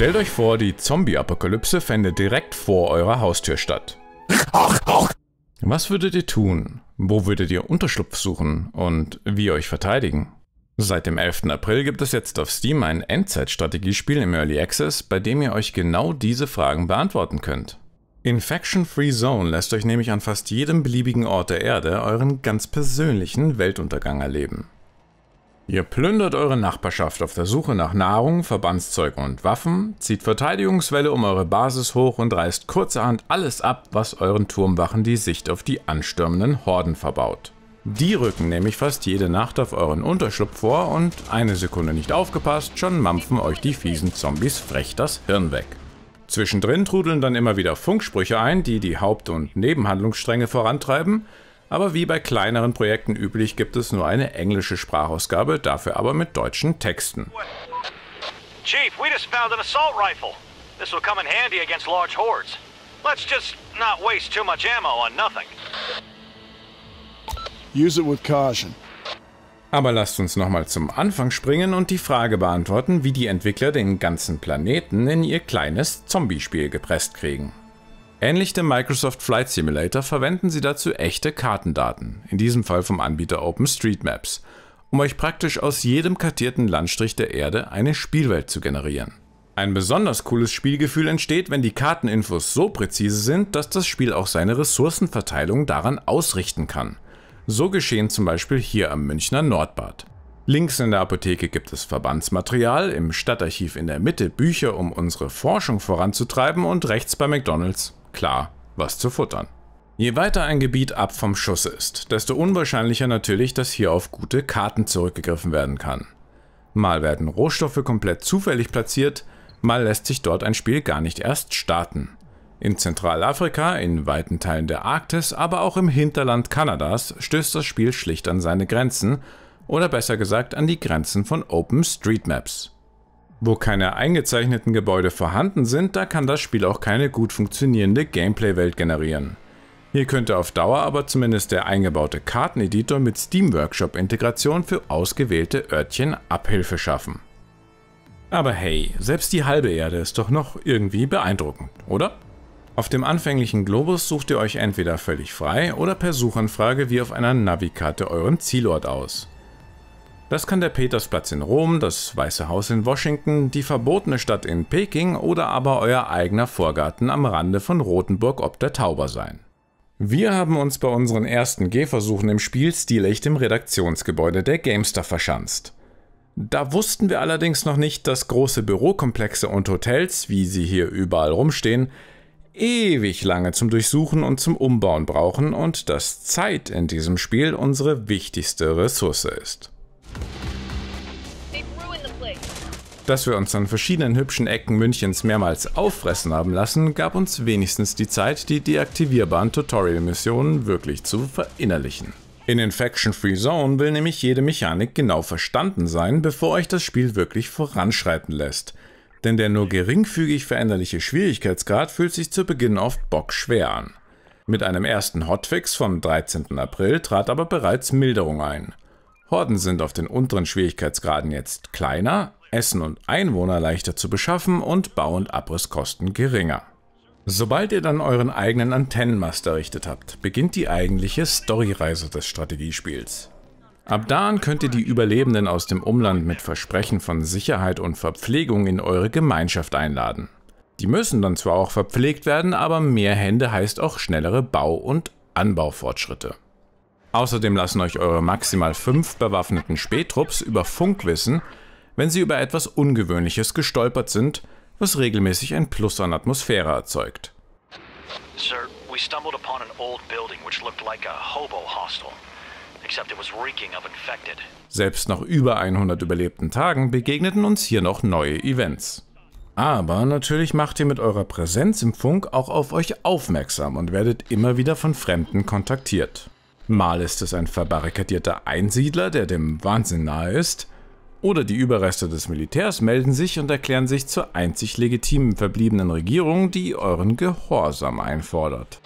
Stellt euch vor, die Zombie-Apokalypse fände direkt vor eurer Haustür statt. Was würdet ihr tun? Wo würdet ihr Unterschlupf suchen und wie euch verteidigen? Seit dem 11. April gibt es jetzt auf Steam ein Endzeit-Strategiespiel im Early Access, bei dem ihr euch genau diese Fragen beantworten könnt. Infection Free Zone lässt euch nämlich an fast jedem beliebigen Ort der Erde euren ganz persönlichen Weltuntergang erleben. Ihr plündert eure Nachbarschaft auf der Suche nach Nahrung, Verbandszeug und Waffen, zieht Verteidigungswelle um eure Basis hoch und reißt kurzerhand alles ab, was euren Turmwachen die Sicht auf die anstürmenden Horden verbaut. Die rücken nämlich fast jede Nacht auf euren Unterschlupf vor und eine Sekunde nicht aufgepasst, schon mampfen euch die fiesen Zombies frech das Hirn weg. Zwischendrin trudeln dann immer wieder Funksprüche ein, die die Haupt- und Nebenhandlungsstränge vorantreiben, aber wie bei kleineren Projekten üblich gibt es nur eine englische Sprachausgabe, dafür aber mit deutschen Texten. Chief, we just found an assault rifle. This will come in handy against large hordes. Let's just not waste too much ammo on nothing. Use it with caution. Aber lasst uns nochmal zum Anfang springen und die Frage beantworten, wie die Entwickler den ganzen Planeten in ihr kleines Zombie-Spiel gepresst kriegen. Ähnlich dem Microsoft Flight Simulator verwenden Sie dazu echte Kartendaten, in diesem Fall vom Anbieter OpenStreetMaps, um euch praktisch aus jedem kartierten Landstrich der Erde eine Spielwelt zu generieren. Ein besonders cooles Spielgefühl entsteht, wenn die Karteninfos so präzise sind, dass das Spiel auch seine Ressourcenverteilung daran ausrichten kann. So geschehen zum Beispiel hier am Münchner Nordbad. Links in der Apotheke gibt es Verbandsmaterial, im Stadtarchiv in der Mitte Bücher, um unsere Forschung voranzutreiben und rechts bei McDonalds klar was zu futtern. Je weiter ein Gebiet ab vom Schuss ist, desto unwahrscheinlicher natürlich, dass hier auf gute Karten zurückgegriffen werden kann. Mal werden Rohstoffe komplett zufällig platziert, mal lässt sich dort ein Spiel gar nicht erst starten. In Zentralafrika, in weiten Teilen der Arktis, aber auch im Hinterland Kanadas stößt das Spiel schlicht an seine Grenzen, oder besser gesagt an die Grenzen von OpenStreetMaps. Wo keine eingezeichneten Gebäude vorhanden sind, da kann das Spiel auch keine gut funktionierende Gameplay-Welt generieren. Hier könnte auf Dauer aber zumindest der eingebaute Karteneditor mit Steam Workshop Integration für ausgewählte Örtchen Abhilfe schaffen. Aber hey, selbst die halbe Erde ist doch noch irgendwie beeindruckend, oder? Auf dem anfänglichen Globus sucht ihr euch entweder völlig frei oder per Suchanfrage wie auf einer Navikarte euren Zielort aus. Das kann der Petersplatz in Rom, das Weiße Haus in Washington, die verbotene Stadt in Peking oder aber euer eigener Vorgarten am Rande von Rothenburg ob der Tauber sein. Wir haben uns bei unseren ersten Gehversuchen im Spiel stilecht im Redaktionsgebäude der Gamestar verschanzt. Da wussten wir allerdings noch nicht, dass große Bürokomplexe und Hotels, wie sie hier überall rumstehen, ewig lange zum Durchsuchen und zum Umbauen brauchen und dass Zeit in diesem Spiel unsere wichtigste Ressource ist. Dass wir uns an verschiedenen hübschen Ecken Münchens mehrmals auffressen haben lassen, gab uns wenigstens die Zeit, die deaktivierbaren Tutorial-Missionen wirklich zu verinnerlichen. In Infection Free Zone will nämlich jede Mechanik genau verstanden sein, bevor euch das Spiel wirklich voranschreiten lässt. Denn der nur geringfügig veränderliche Schwierigkeitsgrad fühlt sich zu Beginn oft bockschwer an. Mit einem ersten Hotfix vom 13. April trat aber bereits Milderung ein. Horden sind auf den unteren Schwierigkeitsgraden jetzt kleiner, Essen und Einwohner leichter zu beschaffen und Bau- und Abrisskosten geringer. Sobald ihr dann euren eigenen Antennenmast errichtet habt, beginnt die eigentliche Storyreise des Strategiespiels. Ab da an könnt ihr die Überlebenden aus dem Umland mit Versprechen von Sicherheit und Verpflegung in eure Gemeinschaft einladen. Die müssen dann zwar auch verpflegt werden, aber mehr Hände heißt auch schnellere Bau- und Anbaufortschritte. Außerdem lassen euch eure maximal fünf bewaffneten Spätrupps über Funk wissen, wenn sie über etwas Ungewöhnliches gestolpert sind, was regelmäßig ein Plus an Atmosphäre erzeugt. Sir, we stumbled upon an old building which looked like a hobo hostel, except it was reeking of infected. Selbst nach über 100 überlebten Tagen begegneten uns hier noch neue Events. Aber natürlich macht ihr mit eurer Präsenz im Funk auch auf euch aufmerksam und werdet immer wieder von Fremden kontaktiert. Mal ist es ein verbarrikadierter Einsiedler, der dem Wahnsinn nahe ist, oder die Überreste des Militärs melden sich und erklären sich zur einzig legitimen verbliebenen Regierung, die euren Gehorsam einfordert.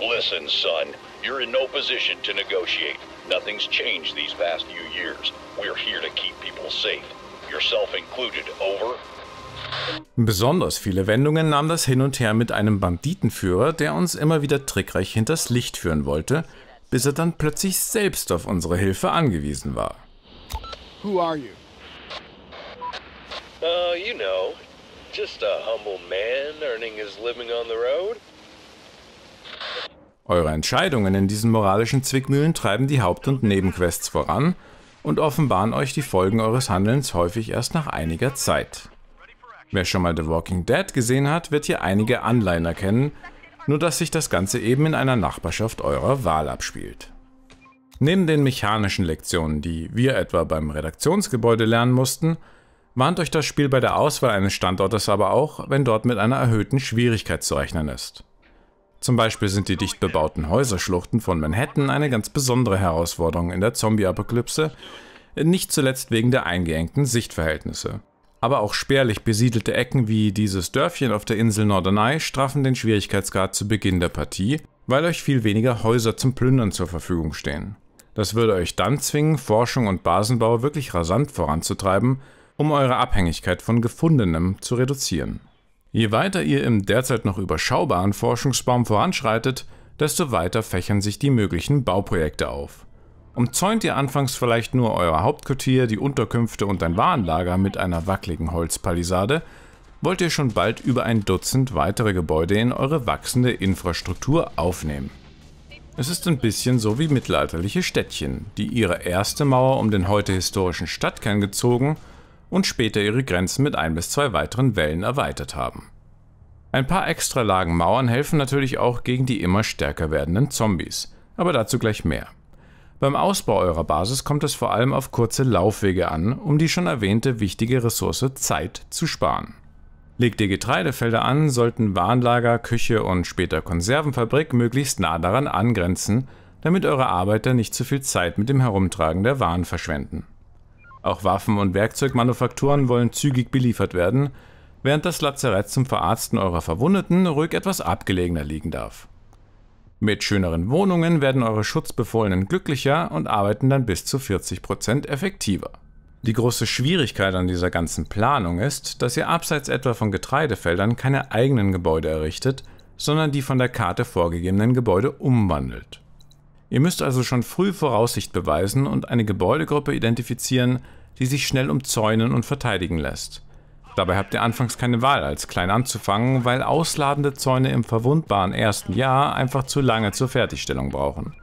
Listen, son, you're in no position to negotiate. Nothing's changed these past few years. We're here to keep people safe, yourself included. Over. Besonders viele Wendungen nahm das Hin und Her mit einem Banditenführer, der uns immer wieder trickreich hinters Licht führen wollte, bis er dann plötzlich selbst auf unsere Hilfe angewiesen war. Who are you? Uh, you know, just a humble man earning his living on the road. Eure Entscheidungen in diesen moralischen Zwickmühlen treiben die Haupt- und Nebenquests voran und offenbaren euch die Folgen eures Handelns häufig erst nach einiger Zeit. Wer schon mal The Walking Dead gesehen hat, wird hier einige Anleihen erkennen, nur dass sich das Ganze eben in einer Nachbarschaft eurer Wahl abspielt. Neben den mechanischen Lektionen, die wir etwa beim Redaktionsgebäude lernen mussten, warnt euch das Spiel bei der Auswahl eines Standortes aber auch, wenn dort mit einer erhöhten Schwierigkeit zu rechnen ist. Zum Beispiel sind die dicht bebauten Häuserschluchten von Manhattan eine ganz besondere Herausforderung in der Zombie-Apokalypse, nicht zuletzt wegen der eingeengten Sichtverhältnisse. Aber auch spärlich besiedelte Ecken wie dieses Dörfchen auf der Insel Norderney straffen den Schwierigkeitsgrad zu Beginn der Partie, weil euch viel weniger Häuser zum Plündern zur Verfügung stehen. Das würde euch dann zwingen, Forschung und Basenbau wirklich rasant voranzutreiben, um eure Abhängigkeit von Gefundenem zu reduzieren. Je weiter ihr im derzeit noch überschaubaren Forschungsbaum voranschreitet, desto weiter fächern sich die möglichen Bauprojekte auf. Umzäunt ihr anfangs vielleicht nur euer Hauptquartier, die Unterkünfte und ein Warenlager mit einer wackeligen Holzpalisade, wollt ihr schon bald über ein Dutzend weitere Gebäude in eure wachsende Infrastruktur aufnehmen. Es ist ein bisschen so wie mittelalterliche Städtchen, die ihre erste Mauer um den heute historischen Stadtkern gezogen und später ihre Grenzen mit ein bis zwei weiteren Wellen erweitert haben. Ein paar extra Lagen Mauern helfen natürlich auch gegen die immer stärker werdenden Zombies, aber dazu gleich mehr. Beim Ausbau eurer Basis kommt es vor allem auf kurze Laufwege an, um die schon erwähnte wichtige Ressource Zeit zu sparen. Legt ihr Getreidefelder an, sollten Warnlager, Küche und später Konservenfabrik möglichst nah daran angrenzen, damit eure Arbeiter nicht zu viel Zeit mit dem Herumtragen der Waren verschwenden. Auch Waffen- und Werkzeugmanufakturen wollen zügig beliefert werden, während das Lazarett zum Verarzten eurer Verwundeten ruhig etwas abgelegener liegen darf. Mit schöneren Wohnungen werden eure Schutzbefohlenen glücklicher und arbeiten dann bis zu 40% effektiver. Die große Schwierigkeit an dieser ganzen Planung ist, dass ihr abseits etwa von Getreidefeldern keine eigenen Gebäude errichtet, sondern die von der Karte vorgegebenen Gebäude umwandelt. Ihr müsst also schon früh Voraussicht beweisen und eine Gebäudegruppe identifizieren, die sich schnell umzäunen und verteidigen lässt. Dabei habt ihr anfangs keine Wahl, als klein anzufangen, weil ausladende Zäune im verwundbaren ersten Jahr einfach zu lange zur Fertigstellung brauchen.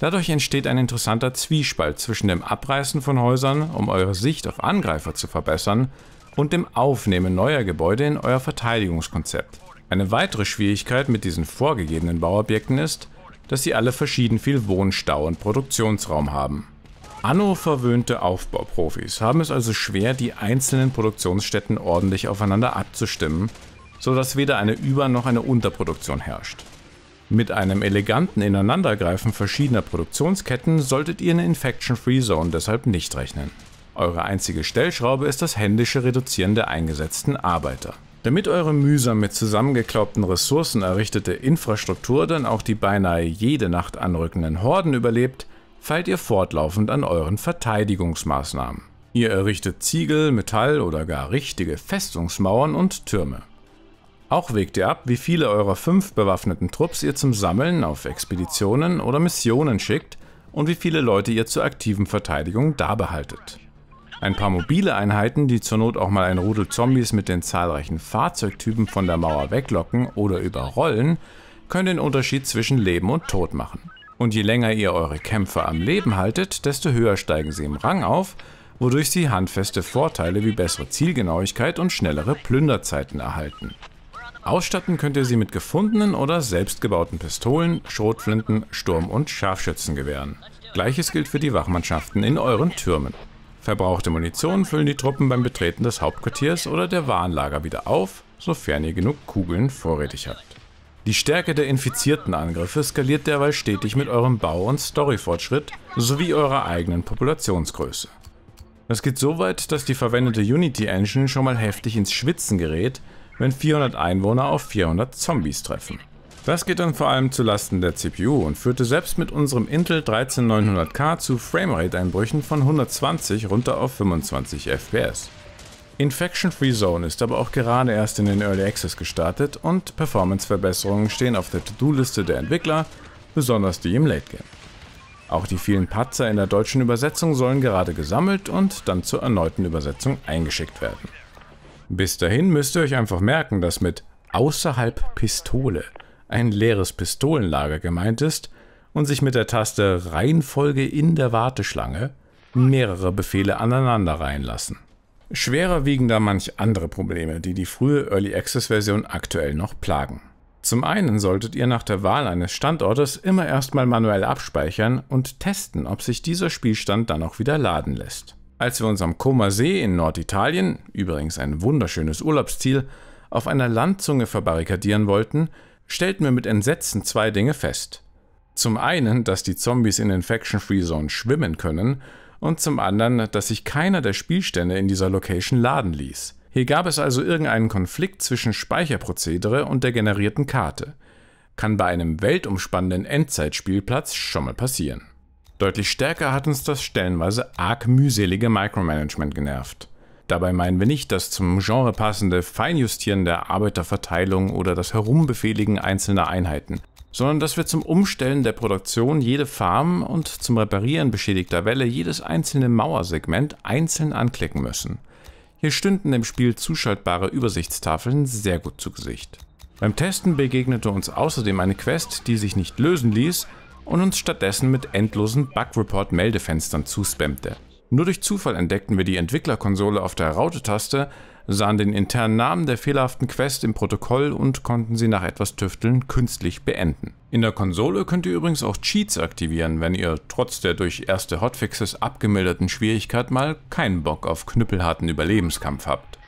Dadurch entsteht ein interessanter Zwiespalt zwischen dem Abreißen von Häusern, um eure Sicht auf Angreifer zu verbessern, und dem Aufnehmen neuer Gebäude in euer Verteidigungskonzept. Eine weitere Schwierigkeit mit diesen vorgegebenen Bauobjekten ist, dass sie alle verschieden viel Wohnstau und Produktionsraum haben. Anno verwöhnte Aufbauprofis haben es also schwer, die einzelnen Produktionsstätten ordentlich aufeinander abzustimmen, sodass weder eine Über- noch eine Unterproduktion herrscht. Mit einem eleganten Ineinandergreifen verschiedener Produktionsketten solltet ihr in Infection Free Zone deshalb nicht rechnen. Eure einzige Stellschraube ist das händische Reduzieren der eingesetzten Arbeiter. Damit eure mühsam mit zusammengeklaubten Ressourcen errichtete Infrastruktur dann auch die beinahe jede Nacht anrückenden Horden überlebt, feilt ihr fortlaufend an euren Verteidigungsmaßnahmen. Ihr errichtet Ziegel, Metall oder gar richtige Festungsmauern und Türme. Auch wägt ihr ab, wie viele eurer fünf bewaffneten Trupps ihr zum Sammeln auf Expeditionen oder Missionen schickt und wie viele Leute ihr zur aktiven Verteidigung dabehaltet. Ein paar mobile Einheiten, die zur Not auch mal ein Rudel Zombies mit den zahlreichen Fahrzeugtypen von der Mauer weglocken oder überrollen, können den Unterschied zwischen Leben und Tod machen. Und je länger ihr eure Kämpfer am Leben haltet, desto höher steigen sie im Rang auf, wodurch sie handfeste Vorteile wie bessere Zielgenauigkeit und schnellere Plünderzeiten erhalten. Ausstatten könnt ihr sie mit gefundenen oder selbstgebauten Pistolen, Schrotflinten, Sturm- und Scharfschützengewehren. Gleiches gilt für die Wachmannschaften in euren Türmen. Verbrauchte Munition füllen die Truppen beim Betreten des Hauptquartiers oder der Warnlager wieder auf, sofern ihr genug Kugeln vorrätig habt. Die Stärke der infizierten Angriffe skaliert derweil stetig mit eurem Bau- und Storyfortschritt sowie eurer eigenen Populationsgröße. Das geht so weit, dass die verwendete Unity Engine schon mal heftig ins Schwitzen gerät, wenn 400 Einwohner auf 400 Zombies treffen. Das geht dann vor allem zu Lasten der CPU und führte selbst mit unserem Intel 13900K zu Framerate-Einbrüchen von 120 runter auf 25 FPS. Infection Free Zone ist aber auch gerade erst in den Early Access gestartet und Performance-Verbesserungen stehen auf der To-Do-Liste der Entwickler, besonders die im Late Game. Auch die vielen Patzer in der deutschen Übersetzung sollen gerade gesammelt und dann zur erneuten Übersetzung eingeschickt werden. Bis dahin müsst ihr euch einfach merken, dass mit außerhalb Pistole ein leeres Pistolenlager gemeint ist und sich mit der Taste Reihenfolge in der Warteschlange mehrere Befehle aneinander reihen lassen. Schwerer wiegen da manch andere Probleme, die die frühe Early Access Version aktuell noch plagen. Zum einen solltet ihr nach der Wahl eines Standortes immer erstmal manuell abspeichern und testen, ob sich dieser Spielstand dann auch wieder laden lässt. Als wir uns am Comer See in Norditalien, übrigens ein wunderschönes Urlaubsziel, auf einer Landzunge verbarrikadieren wollten, stellten wir mit Entsetzen zwei Dinge fest. Zum einen, dass die Zombies in Infection Free Zone schwimmen können und zum anderen, dass sich keiner der Spielstände in dieser Location laden ließ. Hier gab es also irgendeinen Konflikt zwischen Speicherprozedere und der generierten Karte. Kann bei einem weltumspannenden Endzeitspielplatz schon mal passieren. Deutlich stärker hat uns das stellenweise arg mühselige Micromanagement genervt. Dabei meinen wir nicht das zum Genre passende Feinjustieren der Arbeiterverteilung oder das Herumbefehligen einzelner Einheiten, sondern dass wir zum Umstellen der Produktion jede Farm und zum Reparieren beschädigter Welle jedes einzelne Mauersegment einzeln anklicken müssen. Hier stünden im Spiel zuschaltbare Übersichtstafeln sehr gut zu Gesicht. Beim Testen begegnete uns außerdem eine Quest, die sich nicht lösen ließ, und uns stattdessen mit endlosen Bug-Report-Meldefenstern zuspammte. Nur durch Zufall entdeckten wir die Entwicklerkonsole auf der Raute-Taste, sahen den internen Namen der fehlerhaften Quest im Protokoll und konnten sie nach etwas Tüfteln künstlich beenden. In der Konsole könnt ihr übrigens auch Cheats aktivieren, wenn ihr trotz der durch erste Hotfixes abgemilderten Schwierigkeit mal keinen Bock auf knüppelharten Überlebenskampf habt.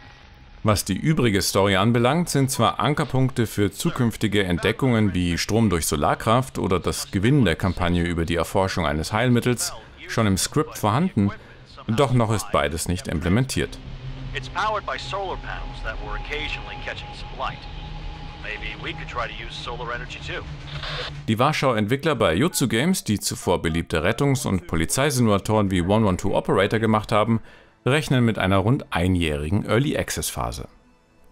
Was die übrige Story anbelangt, sind zwar Ankerpunkte für zukünftige Entdeckungen wie Strom durch Solarkraft oder das Gewinnen der Kampagne über die Erforschung eines Heilmittels schon im Skript vorhanden, doch noch ist beides nicht implementiert. Die Warschau-Entwickler bei Jutsu Games, die zuvor beliebte Rettungs- und Polizeisimulatoren wie 112 Operator gemacht haben, rechnen mit einer rund einjährigen Early Access Phase.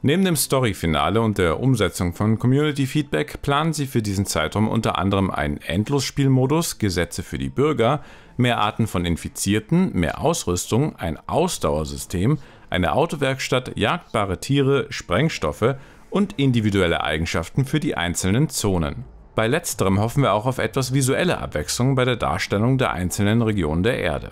Neben dem Story-Finale und der Umsetzung von Community-Feedback planen sie für diesen Zeitraum unter anderem einen Endlosspielmodus, Gesetze für die Bürger, mehr Arten von Infizierten, mehr Ausrüstung, ein Ausdauersystem, eine Autowerkstatt, jagdbare Tiere, Sprengstoffe und individuelle Eigenschaften für die einzelnen Zonen. Bei letzterem hoffen wir auch auf etwas visuelle Abwechslung bei der Darstellung der einzelnen Regionen der Erde.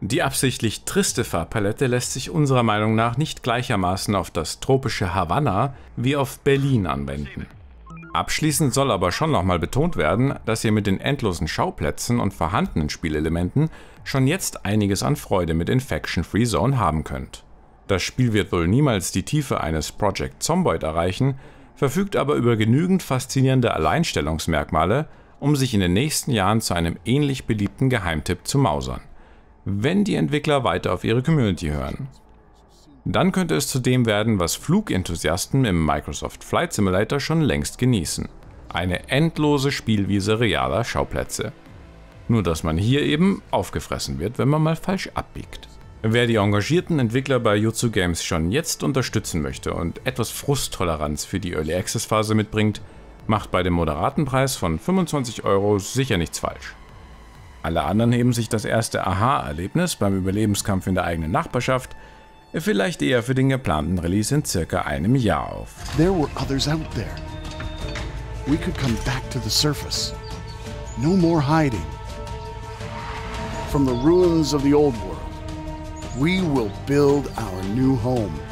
Die absichtlich triste Farbpalette lässt sich unserer Meinung nach nicht gleichermaßen auf das tropische Havanna wie auf Berlin anwenden. Abschließend soll aber schon nochmal betont werden, dass ihr mit den endlosen Schauplätzen und vorhandenen Spielelementen schon jetzt einiges an Freude mit Infection Free Zone haben könnt. Das Spiel wird wohl niemals die Tiefe eines Project Zomboid erreichen, verfügt aber über genügend faszinierende Alleinstellungsmerkmale, um sich in den nächsten Jahren zu einem ähnlich beliebten Geheimtipp zu mausern wenn die Entwickler weiter auf ihre Community hören. Dann könnte es zu dem werden, was Flugenthusiasten im Microsoft Flight Simulator schon längst genießen. Eine endlose Spielwiese realer Schauplätze. Nur dass man hier eben aufgefressen wird, wenn man mal falsch abbiegt. Wer die engagierten Entwickler bei Jutsu Games schon jetzt unterstützen möchte und etwas Frusttoleranz für die Early Access Phase mitbringt, macht bei dem moderaten Preis von 25 Euro sicher nichts falsch. Alle anderen heben sich das erste Aha-Erlebnis beim Überlebenskampf in der eigenen Nachbarschaft vielleicht eher für den geplanten Release in circa einem Jahr auf. There were others out there. We could come back to the surface. No more hiding. From the ruins of the old world, we will build our new home.